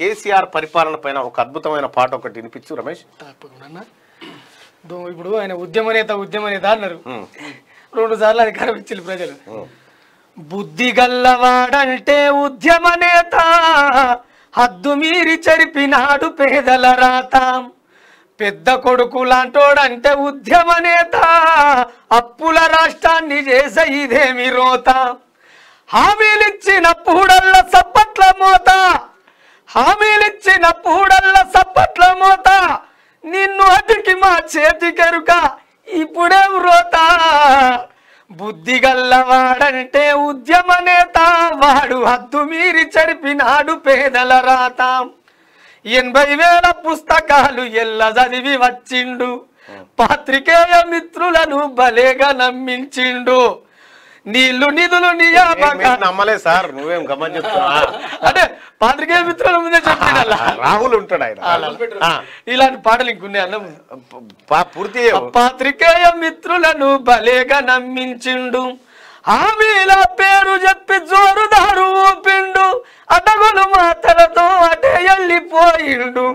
కేసీఆర్ పరిపాలన పైన ఒక అద్భుతమైన పాట ఒకటి వినిపించు రమేష్ ఇప్పుడు ఆయన ఉద్యమ నేత ఉద్యమ నేత అన్నారు రెండు సార్లు అధికారం ఇచ్చింది ప్రజలు బుద్ధి గల్లవాడంటే ఉద్యమ నేత హద్దు మీరి చరిపినాడు పేదల రాత పెద్ద కొడుకు లాంటోడంటే ఉద్యమ నేత అప్పుల రాష్ట్రాన్ని చేసే ఇదేమి రోత పూడల్ల సప్ప వాటికి మా చేతి కనుక ఇప్పుడే వ్రోత బుద్ధి గల్లవాడంటే ఉద్యమ నేత వాడు హద్దు మీరి చరిపినాడు పేదల రాత ఎనభై వేల పుస్తకాలు ఎల్ల చదివి వచ్చిండు పాత్రికేయ మిత్రులను భలేగా నమ్మించిండు నీళ్లు నిధులు నమ్మలేదు సార్ నువ్వేం గమని చెప్తా అంటే పాత్రికేయ మిత్రుల ముందే చెప్తాడు రాహుల్ ఉంటాడు ఆయన ఇలాంటి పాటలు ఇంకున్నాయి అన్న పూర్తి పాత్రికేయ మిత్రులను భలేగా నమ్మించిండు ఆమెల పేరు చెప్పి జోరుదారు ఊపిండు అటగులు మాటలతో అటే వెళ్ళిపోయిండు